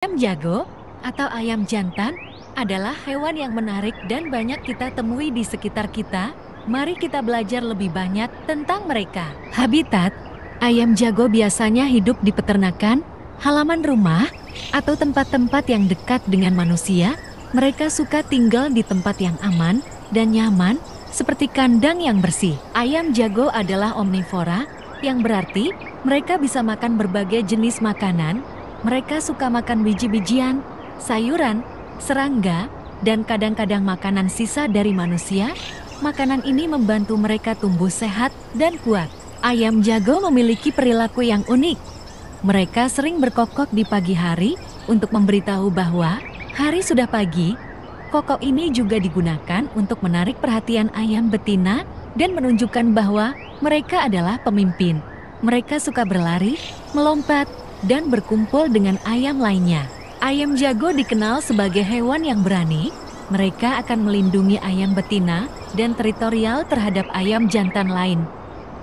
Ayam jago atau ayam jantan adalah hewan yang menarik dan banyak kita temui di sekitar kita. Mari kita belajar lebih banyak tentang mereka. Habitat ayam jago biasanya hidup di peternakan, halaman rumah, atau tempat-tempat yang dekat dengan manusia. Mereka suka tinggal di tempat yang aman dan nyaman, seperti kandang yang bersih. Ayam jago adalah omnivora, yang berarti mereka bisa makan berbagai jenis makanan mereka suka makan biji-bijian, sayuran, serangga, dan kadang-kadang makanan sisa dari manusia. Makanan ini membantu mereka tumbuh sehat dan kuat. Ayam jago memiliki perilaku yang unik. Mereka sering berkokok di pagi hari untuk memberitahu bahwa hari sudah pagi. Kokok ini juga digunakan untuk menarik perhatian ayam betina dan menunjukkan bahwa mereka adalah pemimpin. Mereka suka berlari, melompat, dan berkumpul dengan ayam lainnya. Ayam jago dikenal sebagai hewan yang berani. Mereka akan melindungi ayam betina dan teritorial terhadap ayam jantan lain.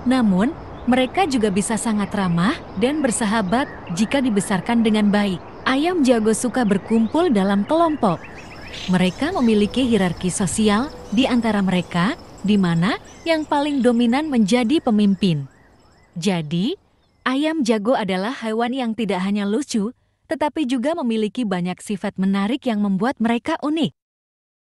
Namun, mereka juga bisa sangat ramah dan bersahabat jika dibesarkan dengan baik. Ayam jago suka berkumpul dalam kelompok. Mereka memiliki hierarki sosial di antara mereka, di mana yang paling dominan menjadi pemimpin. Jadi, Ayam jago adalah hewan yang tidak hanya lucu, tetapi juga memiliki banyak sifat menarik yang membuat mereka unik.